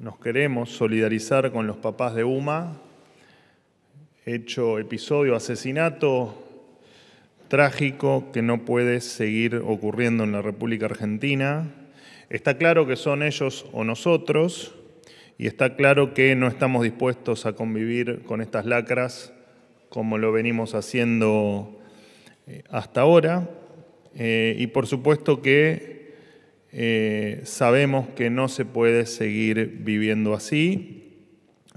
nos queremos solidarizar con los papás de UMA, hecho episodio, asesinato trágico que no puede seguir ocurriendo en la República Argentina. Está claro que son ellos o nosotros y está claro que no estamos dispuestos a convivir con estas lacras como lo venimos haciendo eh, hasta ahora. Eh, y por supuesto que eh, sabemos que no se puede seguir viviendo así.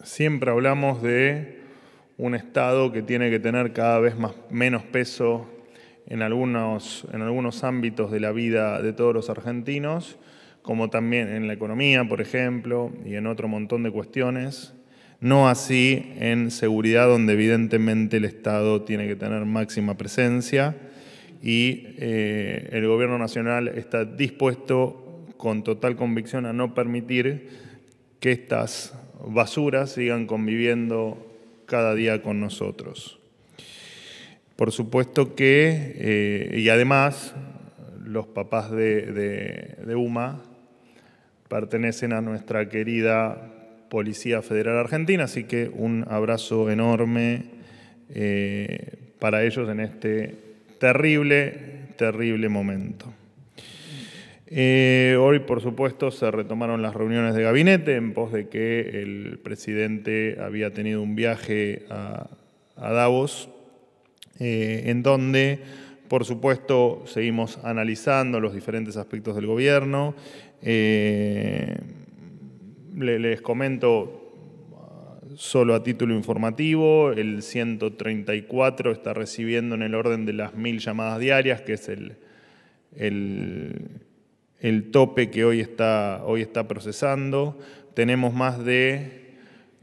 Siempre hablamos de un Estado que tiene que tener cada vez más, menos peso en en algunos ámbitos de la vida de todos los argentinos, como también en la economía, por ejemplo, y en otro montón de cuestiones. No así en seguridad, donde evidentemente el Estado tiene que tener máxima presencia y eh, el gobierno nacional está dispuesto con total convicción a no permitir que estas basuras sigan conviviendo cada día con nosotros. Por supuesto que, eh, y además, los papás de, UMA pertenecen a nuestra querida Policía Federal Argentina, así que un abrazo enorme eh, para ellos en este terrible, terrible momento. Eh, hoy, por supuesto, se retomaron las reuniones de gabinete en pos de que el presidente había tenido un viaje a, Davos, eh, en donde, por supuesto, seguimos analizando los diferentes aspectos del gobierno. Eh, les comento solo a título informativo, el 134 está recibiendo en el orden de las mil llamadas diarias, que es el, el, tope que hoy está, hoy está procesando. Tenemos más de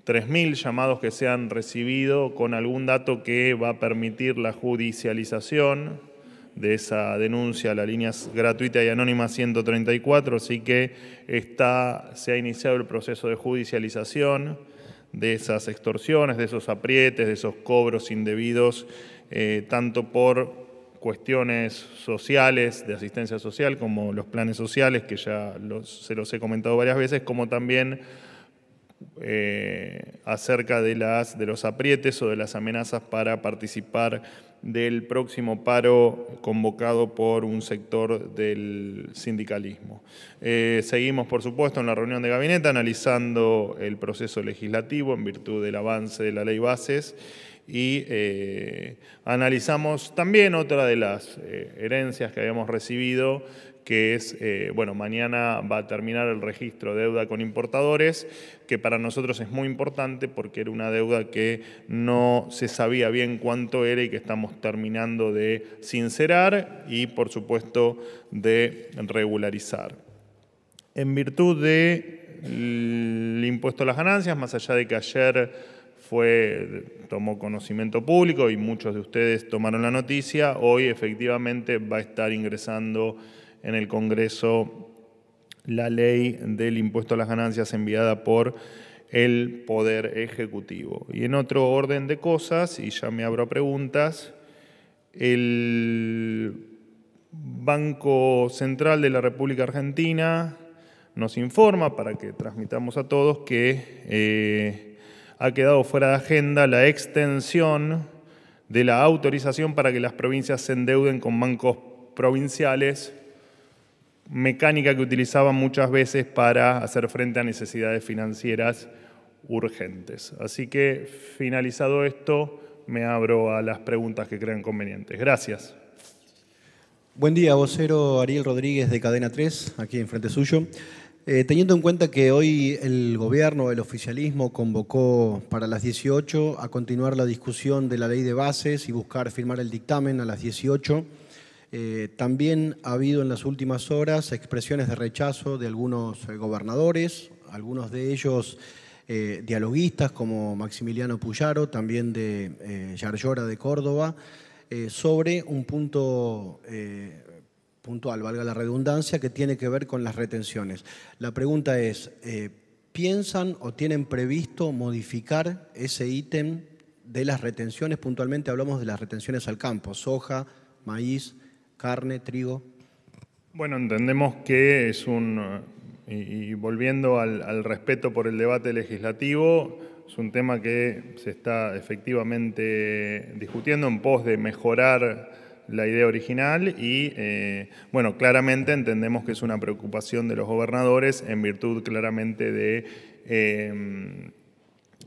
3.000 llamados que se han recibido con algún dato que va a permitir la judicialización de esa denuncia a la línea gratuita y anónima 134, así que está, se ha iniciado el proceso de judicialización de esas extorsiones, de esos aprietes, de esos cobros indebidos, eh, tanto por cuestiones sociales, de asistencia social, como los planes sociales, que ya se los he comentado varias veces, como también eh, acerca de, las, de los aprietes o de las amenazas para participar del próximo paro convocado por un sector del sindicalismo. Eh, seguimos, por supuesto, en la reunión de gabinete analizando el proceso legislativo en virtud del avance de la ley bases y eh, analizamos también otra de las herencias que habíamos recibido que es, eh, bueno, mañana va a terminar el registro de deuda con importadores, que para nosotros es muy importante porque era una deuda que no se sabía bien cuánto era y que estamos terminando de sincerar y, por supuesto, de regularizar. En virtud del impuesto a las ganancias, más allá de que ayer fue, tomó conocimiento público y muchos de ustedes tomaron la noticia, hoy efectivamente va a estar ingresando en el Congreso la ley del impuesto a las ganancias enviada por el Poder Ejecutivo. Y en otro orden de cosas, y ya me abro a preguntas, el Banco Central de la República Argentina nos informa, para que transmitamos a todos, que eh, ha quedado fuera de agenda la extensión de la autorización para que las provincias se endeuden con bancos provinciales mecánica que utilizaba muchas veces para hacer frente a necesidades financieras urgentes. Así que finalizado esto, me abro a las preguntas que crean convenientes. Gracias. Buen día, vocero Ariel Rodríguez de Cadena 3, aquí en frente suyo. Eh, teniendo en cuenta que hoy el gobierno, el oficialismo, convocó para las 18 a continuar la discusión de la ley de bases y buscar firmar el dictamen a las 18. Eh, también ha habido en las últimas horas expresiones de rechazo de algunos eh, gobernadores, algunos de ellos eh, dialoguistas como Maximiliano Puyaro, también de eh, de Córdoba, sobre un punto puntual, valga la redundancia, que tiene que ver con las retenciones. La pregunta es, ¿piensan o tienen previsto modificar ese ítem de las retenciones? Puntualmente hablamos de las retenciones al campo, soja, maíz, carne, trigo? Bueno, entendemos que es un, eh, y, volviendo al, respeto por el debate legislativo, es un tema que se está efectivamente discutiendo en pos de mejorar la idea original y, eh, bueno, claramente entendemos que es una preocupación de los gobernadores en virtud claramente de, em,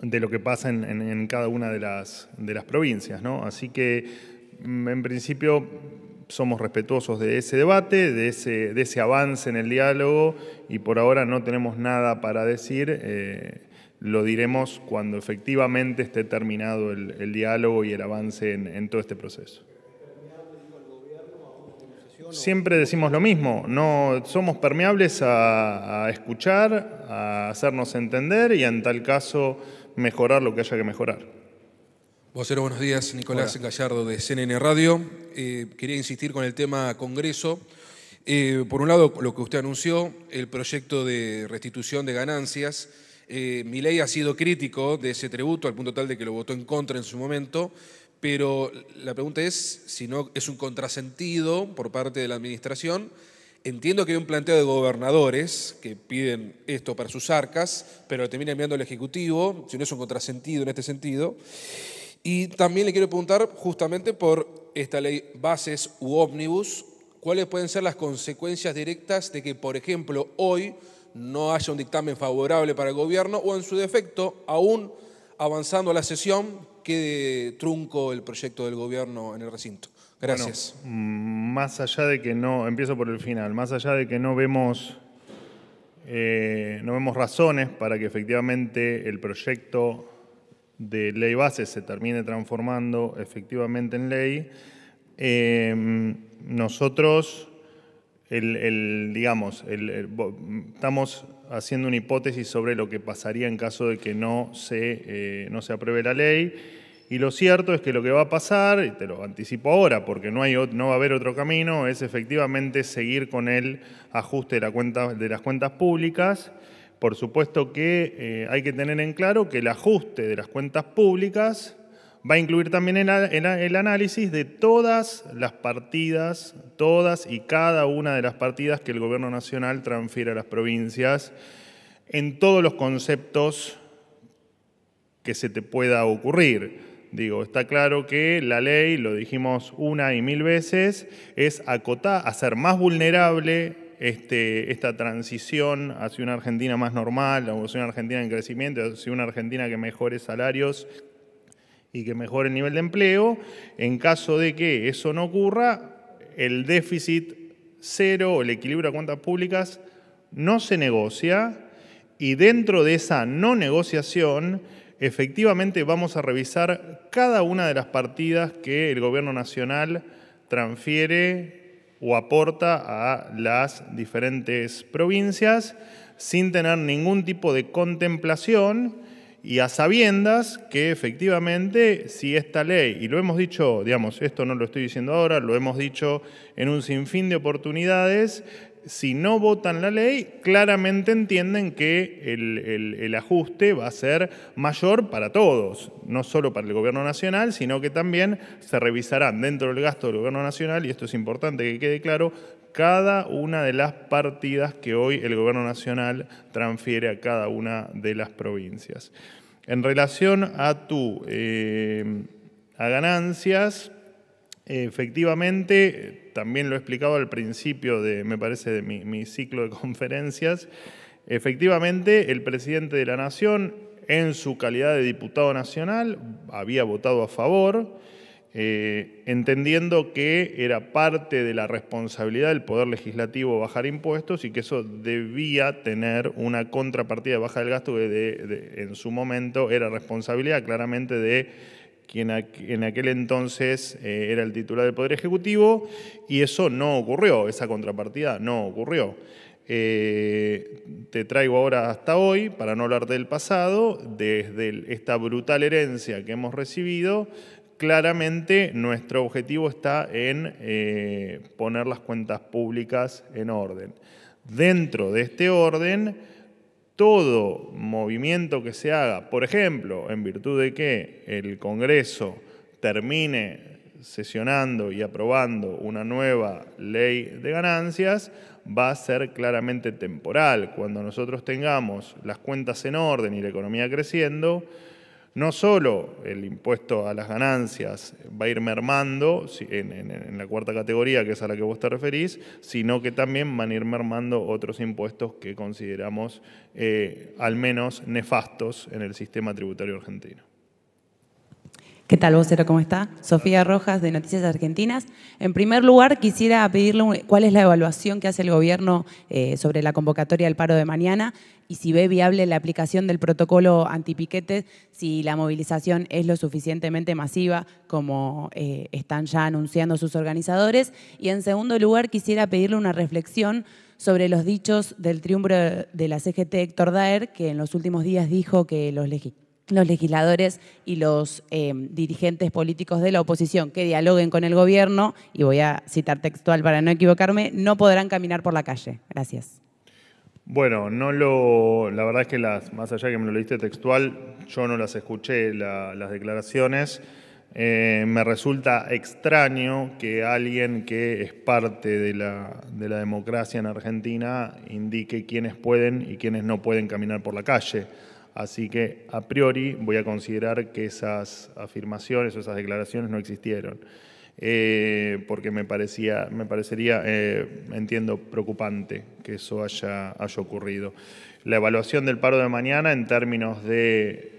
de lo que pasa en, cada una de las, de las provincias, ¿no? Así que, mm, en principio, somos respetuosos de ese debate, de ese, avance en el diálogo y por ahora no tenemos nada para decir. Eh, lo diremos cuando efectivamente esté terminado el, diálogo y el avance en, todo este proceso siempre decimos lo mismo, no somos permeables a, escuchar, a hacernos entender y en tal caso mejorar lo que haya que mejorar. Vocero, buenos días. Nicolás Gallardo de CNN Radio. Eh, quería insistir con el tema Congreso. Eh, por un lado, lo que usted anunció, el proyecto de restitución de ganancias. Eh, Mi ley ha sido crítico de ese tributo al punto tal de que lo votó en contra en su momento, pero la pregunta es si no es un contrasentido por parte de la administración. Entiendo que hay un planteo de gobernadores que piden esto para sus arcas, pero lo termina enviando el Ejecutivo, si no es un contrasentido en este sentido. Y también le quiero preguntar justamente por esta ley bases u ómnibus, cuáles pueden ser las consecuencias directas de que, por ejemplo, hoy no haya un dictamen favorable para el gobierno o en su defecto, aún avanzando a la sesión, quede trunco el proyecto del gobierno en el recinto. Gracias. Mm, más allá de que no, empiezo por el final, más allá de que no vemos, eh, no vemos razones para que efectivamente el proyecto de ley base se termine transformando efectivamente en ley, em, nosotros, digamos, estamos haciendo una hipótesis sobre lo que pasaría en caso de que no se, eh, no se apruebe la ley. Y lo cierto es que lo que va a pasar, y te lo anticipo ahora porque no, hay, no va a haber otro camino, es efectivamente seguir con el ajuste de las cuentas públicas por supuesto que eh, hay que tener en claro que el ajuste de las cuentas públicas va a incluir también el, el, análisis de todas las partidas, todas y cada una de las partidas que el Gobierno Nacional transfiere a las provincias en todos los conceptos que se te pueda ocurrir. Digo, está claro que la ley, lo dijimos una y mil veces, es acotar, hacer más vulnerable este, esta transición hacia una Argentina más normal, hacia una Argentina en crecimiento, hacia una Argentina que mejore salarios y que mejore el nivel de empleo. En caso de que eso no ocurra, el déficit cero, o el equilibrio de cuentas públicas, no se negocia y dentro de esa no negociación, efectivamente vamos a revisar cada una de las partidas que el Gobierno Nacional transfiere o aporta a las diferentes provincias sin tener ningún tipo de contemplación y a sabiendas que efectivamente si esta ley, y lo hemos dicho, digamos, esto no lo estoy diciendo ahora, lo hemos dicho en un sinfín de oportunidades, si no votan la ley, claramente entienden que el, ajuste va a ser mayor para todos, no solo para el gobierno nacional, sino que también se revisarán dentro del gasto del gobierno nacional, y esto es importante que quede claro, cada una de las partidas que hoy el gobierno nacional transfiere a cada una de las provincias. En relación a tu... Eh, a ganancias, Efectivamente, también lo he explicado al principio de, me parece, de mi, ciclo de conferencias, efectivamente el presidente de la Nación, en su calidad de diputado nacional, había votado a favor, eh, entendiendo que era parte de la responsabilidad del Poder Legislativo bajar impuestos y que eso debía tener una contrapartida de baja del gasto que en su momento era responsabilidad claramente de quien en aquel entonces eh, era el titular del Poder Ejecutivo, y eso no ocurrió, esa contrapartida no ocurrió. Eh, te traigo ahora hasta hoy, para no hablar del pasado, desde esta brutal herencia que hemos recibido, claramente nuestro objetivo está en eh, poner las cuentas públicas en orden. Dentro de este orden, todo movimiento que se haga, por ejemplo, en virtud de que el Congreso termine sesionando y aprobando una nueva ley de ganancias, va a ser claramente temporal. Cuando nosotros tengamos las cuentas en orden y la economía creciendo, no solo el impuesto a las ganancias va a ir mermando en, la cuarta categoría, que es a la que vos te referís, sino que también van a ir mermando otros impuestos que consideramos eh, al menos nefastos en el sistema tributario argentino. ¿Qué tal, vocero? ¿Cómo está? Sofía Rojas, de Noticias Argentinas. En primer lugar, quisiera pedirle cuál es la evaluación que hace el gobierno eh, sobre la convocatoria del paro de mañana y si ve viable la aplicación del protocolo antipiquete si la movilización es lo suficientemente masiva como eh, están ya anunciando sus organizadores. Y en segundo lugar, quisiera pedirle una reflexión sobre los dichos del triunfo de la CGT Héctor Daer, que en los últimos días dijo que los, legisladores los legisladores y los eh, dirigentes políticos de la oposición que dialoguen con el gobierno, y voy a citar textual para no equivocarme, no podrán caminar por la calle. Gracias. Bueno, no lo, la verdad es que las, más allá de que me lo leíste textual, yo no las escuché, las declaraciones. Eh, me resulta extraño que alguien que es parte de la, de la democracia en Argentina indique quiénes pueden y quiénes no pueden caminar por la calle. Así que a priori voy a considerar que esas afirmaciones o esas declaraciones no existieron, eh, porque me, parecía, me parecería, eh, entiendo, preocupante que eso haya, haya ocurrido. La evaluación del paro de mañana en términos de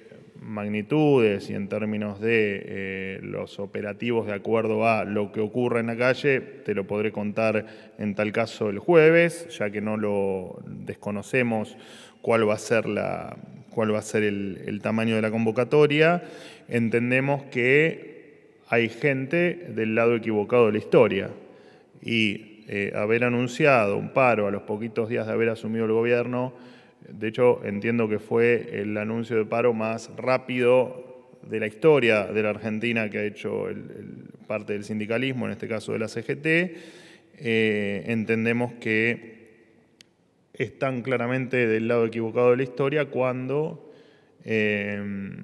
magnitudes y en términos de eh, los operativos de acuerdo a lo que ocurre en la calle, te lo podré contar en tal caso el jueves, ya que no lo desconocemos cuál va a ser la, cuál va a ser el, tamaño de la convocatoria, entendemos que hay gente del lado equivocado de la historia. Y eh, haber anunciado un paro a los poquitos días de haber asumido el gobierno, de hecho entiendo que fue el anuncio de paro más rápido de la historia de la Argentina que ha hecho parte del sindicalismo, en este caso de la CGT, eh, entendemos que están claramente del lado equivocado de la historia cuando em,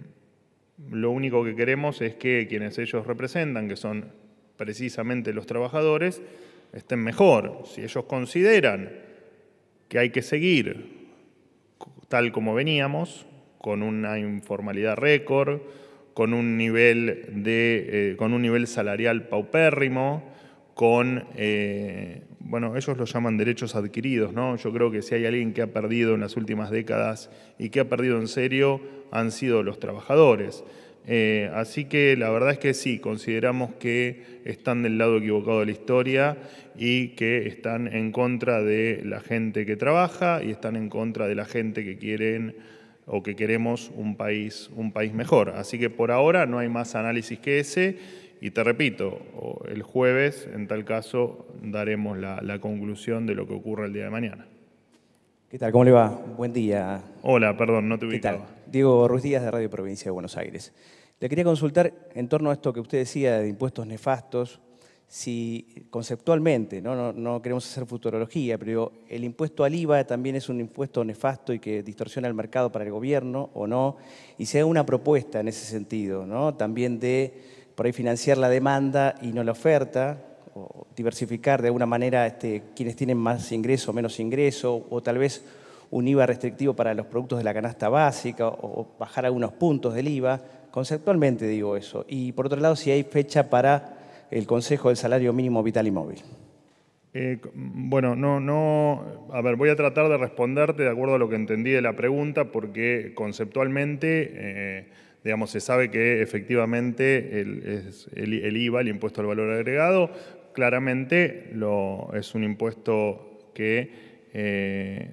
lo único que queremos es que quienes ellos representan, que son precisamente los trabajadores, estén mejor. Si ellos consideran que hay que seguir tal como veníamos, con una informalidad récord, con un nivel, de, eh, con un nivel salarial paupérrimo, con eh, bueno, ellos los llaman derechos adquiridos, ¿no? Yo creo que si hay alguien que ha perdido en las últimas décadas y que ha perdido en serio, han sido los trabajadores. Eh, así que la verdad es que sí, consideramos que están del lado equivocado de la historia y que están en contra de la gente que trabaja y están en contra de la gente que quieren o que queremos un país, un país mejor. Así que por ahora no hay más análisis que ese. Y te repito, el jueves, en tal caso, daremos la, conclusión de lo que ocurre el día de mañana. ¿Qué tal? ¿Cómo le va? Buen día. Hola, perdón, no te ubicaba. ¿Qué Diego Ruiz Díaz de Radio Provincia de Buenos Aires. Le quería consultar en torno a esto que usted decía de impuestos nefastos, si conceptualmente, no, no, queremos hacer futurología, pero el impuesto al IVA también es un impuesto nefasto y que distorsiona el mercado para el gobierno o no, y si hay una propuesta en ese sentido, ¿no? también de por ahí financiar la demanda y no la oferta, o diversificar de alguna manera este, quienes tienen más ingreso o menos ingreso, o tal vez un IVA restrictivo para los productos de la canasta básica, o, bajar algunos puntos del IVA, conceptualmente digo eso. Y por otro lado, si hay fecha para el Consejo del Salario Mínimo Vital y Móvil. Eh, bueno, no, no. A ver, voy a tratar de responderte de acuerdo a lo que entendí de la pregunta, porque conceptualmente eh, digamos, se sabe que efectivamente el, IVA, el impuesto al valor agregado, claramente es un impuesto que eh,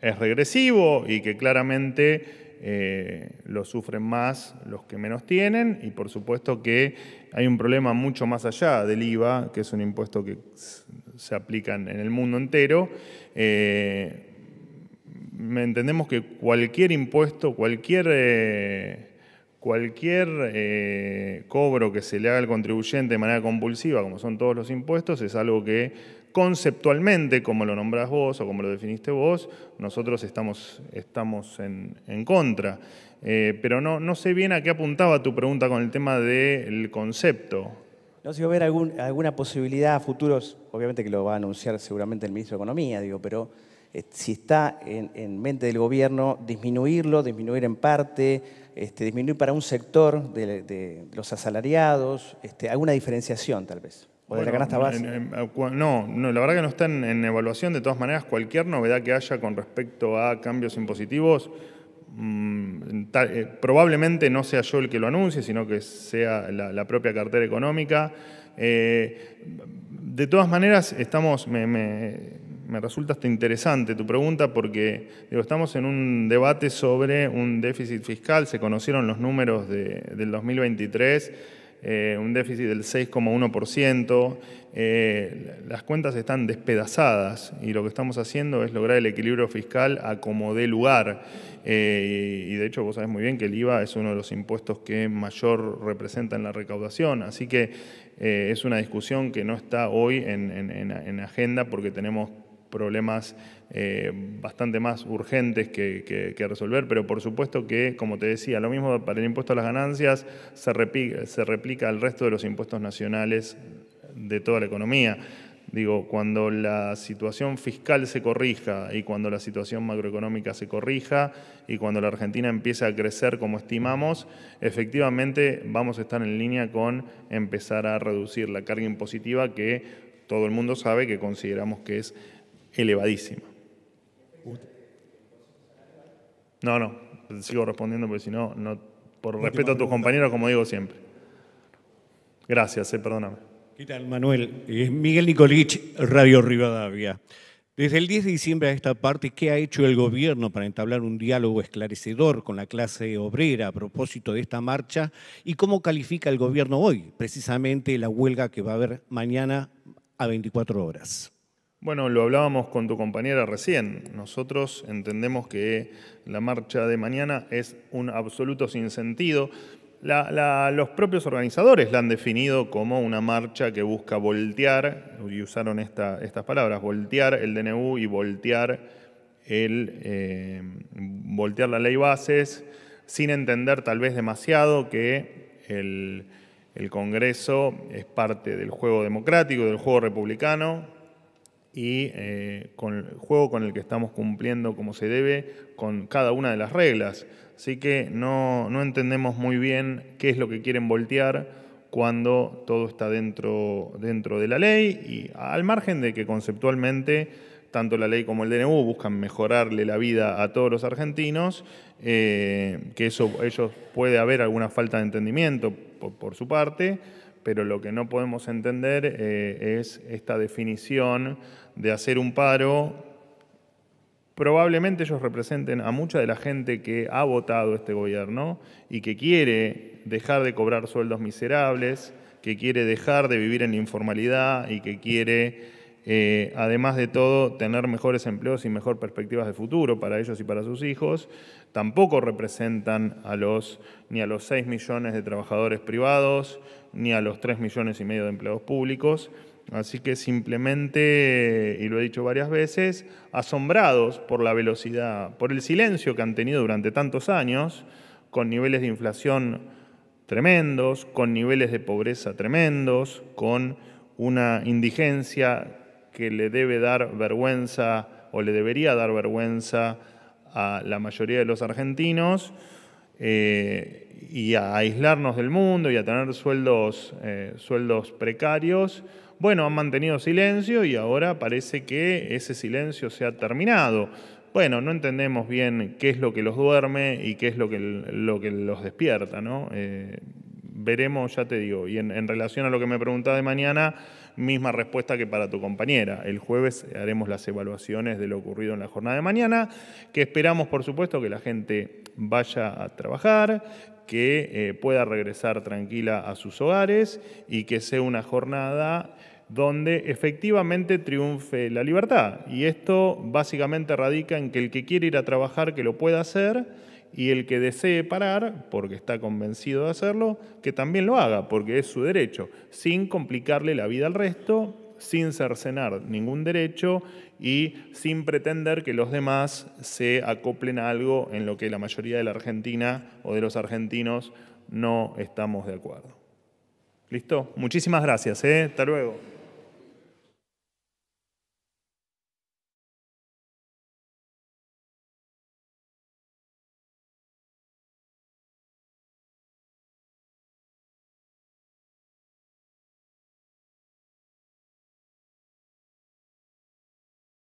es regresivo y que claramente eh, lo sufren más los que menos tienen y por supuesto que hay un problema mucho más allá del IVA, que es un impuesto que se aplica en el mundo entero. Eh, entendemos que cualquier impuesto, cualquier Cualquier eh, cobro que se le haga al contribuyente de manera compulsiva, como son todos los impuestos, es algo que conceptualmente, como lo nombrás vos o como lo definiste vos, nosotros estamos, estamos en, contra. Eh, pero no, no sé bien a qué apuntaba tu pregunta con el tema del concepto. No sé si va a haber alguna posibilidad a futuros, obviamente que lo va a anunciar seguramente el ministro de Economía, digo, pero eh, si está en mente del gobierno disminuirlo, disminuir en parte, este, disminuir para un sector de, los asalariados, este, alguna diferenciación tal vez. O de la canasta básica. No, no, la verdad que no está en, evaluación. De todas maneras, cualquier novedad que haya con respecto a cambios impositivos, mm, eh, probablemente no sea yo el que lo anuncie, sino que sea la, propia cartera económica. Eh, de todas maneras, estamos, me resulta hasta interesante tu pregunta porque digo, estamos en un debate sobre un déficit fiscal, se conocieron los números de, del 2023, eh, un déficit del 6,1%, eh, las cuentas están despedazadas y lo que estamos haciendo es lograr el equilibrio fiscal a como dé lugar. Eh, y de hecho vos sabés muy bien que el IVA es uno de los impuestos que mayor representa en la recaudación, así que es una discusión que no está hoy en, en agenda porque tenemos problemas eh, bastante más urgentes que, resolver, pero por supuesto que, como te decía, lo mismo para el impuesto a las ganancias se replica, se replica al resto de los impuestos nacionales de toda la economía. Digo, cuando la situación fiscal se corrija y cuando la situación macroeconómica se corrija y cuando la Argentina empiece a crecer como estimamos, efectivamente vamos a estar en línea con empezar a reducir la carga impositiva que todo el mundo sabe que consideramos que es elevadísima. No, no, sigo respondiendo porque si no, no por respeto a tus compañeros, como digo siempre. Gracias, eh, perdóname. ¿Qué tal, Manuel? Eh, Miguel Nicolich, Radio Rivadavia. Desde el 10 de diciembre a esta parte, ¿qué ha hecho el gobierno para entablar un diálogo esclarecedor con la clase obrera a propósito de esta marcha? ¿Y cómo califica el gobierno hoy, precisamente la huelga que va a haber mañana a 24 horas? Bueno, lo hablábamos con tu compañera recién. Nosotros entendemos que la marcha de mañana es un absoluto sinsentido. los propios organizadores la han definido como una marcha que busca voltear, y usaron estas palabras, voltear el DNU y voltear, el, eh, voltear la ley bases, sin entender tal vez demasiado que el Congreso es parte del juego democrático, del juego republicano, y eh, con el juego con el que estamos cumpliendo como se debe con cada una de las reglas. Así que no, entendemos muy bien qué es lo que quieren voltear cuando todo está dentro, dentro de la ley y al margen de que conceptualmente tanto la ley como el DNU buscan mejorarle la vida a todos los argentinos, eh, que eso ellos puede haber alguna falta de entendimiento por su parte, pero lo que no podemos entender eh, es esta definición de hacer un paro. Probablemente ellos representen a mucha de la gente que ha votado este gobierno y que quiere dejar de cobrar sueldos miserables, que quiere dejar de vivir en informalidad y que quiere eh, además de todo, tener mejores empleos y mejor perspectivas de futuro para ellos y para sus hijos, tampoco representan a los, ni a los 6 millones de trabajadores privados, ni a los 3 millones y medio de empleados públicos. Así que simplemente, y lo he dicho varias veces, asombrados por la velocidad, por el silencio que han tenido durante tantos años, con niveles de inflación tremendos, con niveles de pobreza tremendos, con una indigencia que le debe dar vergüenza o le debería dar vergüenza a la mayoría de los argentinos eh, y a aislarnos del mundo y a tener sueldos, eh, sueldos precarios. Bueno, han mantenido silencio y ahora parece que ese silencio se ha terminado. Bueno, no entendemos bien qué es lo que los duerme y qué es lo que, lo que los despierta, ¿no? Eh, veremos, ya te digo. Y en, relación a lo que me preguntaba de mañana, misma respuesta que para tu compañera. El jueves haremos las evaluaciones de lo ocurrido en la jornada de mañana, que esperamos, por supuesto, que la gente vaya a trabajar, que eh, pueda regresar tranquila a sus hogares y que sea una jornada donde efectivamente triunfe la libertad. Y esto básicamente radica en que el que quiere ir a trabajar, que lo pueda hacer y el que desee parar, porque está convencido de hacerlo, que también lo haga, porque es su derecho, sin complicarle la vida al resto, sin cercenar ningún derecho y sin pretender que los demás se acoplen a algo en lo que la mayoría de la Argentina o de los argentinos no estamos de acuerdo. ¿Listo? Muchísimas gracias. ¿eh? Hasta luego.